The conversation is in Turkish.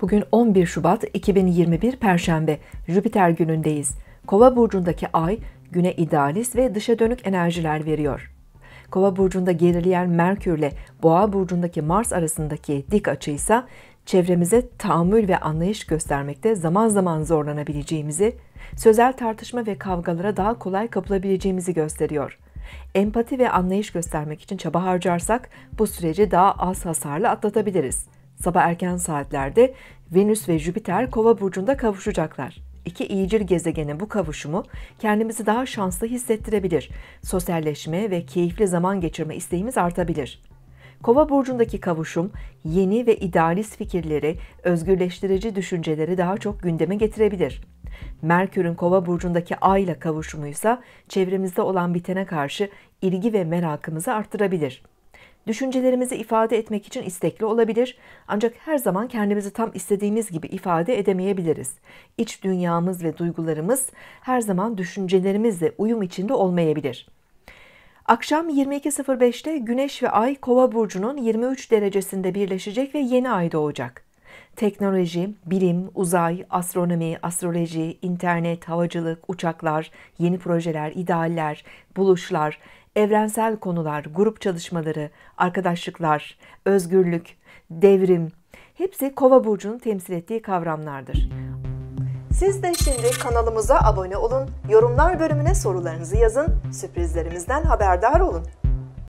Bugün 11 Şubat 2021 Perşembe, Jüpiter günündeyiz. Kova burcundaki ay güne idealist ve dışa dönük enerjiler veriyor. Kova burcunda gerileyen Merkürle Boğa burcundaki Mars arasındaki dik açı ise çevremize tahammül ve anlayış göstermekte zaman zaman zorlanabileceğimizi, sözel tartışma ve kavgalara daha kolay kapılabileceğimizi gösteriyor. Empati ve anlayış göstermek için çaba harcarsak bu süreci daha az hasarlı atlatabiliriz. Sabah erken saatlerde Venüs ve Jüpiter Kova burcunda kavuşacaklar. İki iyicil gezegenin bu kavuşumu kendimizi daha şanslı hissettirebilir. Sosyalleşme ve keyifli zaman geçirme isteğimiz artabilir. Kova burcundaki kavuşum yeni ve idealist fikirleri, özgürleştirici düşünceleri daha çok gündeme getirebilir. Merkür'ün Kova burcundaki ayla kavuşumuysa çevremizde olan bitene karşı ilgi ve merakımızı arttırabilir.'' Düşüncelerimizi ifade etmek için istekli olabilir ancak her zaman kendimizi tam istediğimiz gibi ifade edemeyebiliriz. İç dünyamız ve duygularımız her zaman düşüncelerimizle uyum içinde olmayabilir. Akşam 22.05'te Güneş ve Ay Kova burcunun 23 derecesinde birleşecek ve yeni ay doğacak teknoloji, bilim, uzay, astronomi, astroloji, internet, havacılık, uçaklar, yeni projeler, idealler, buluşlar, evrensel konular, grup çalışmaları, arkadaşlıklar, özgürlük, devrim hepsi Kova burcunun temsil ettiği kavramlardır. Siz de şimdi kanalımıza abone olun, yorumlar bölümüne sorularınızı yazın, sürprizlerimizden haberdar olun.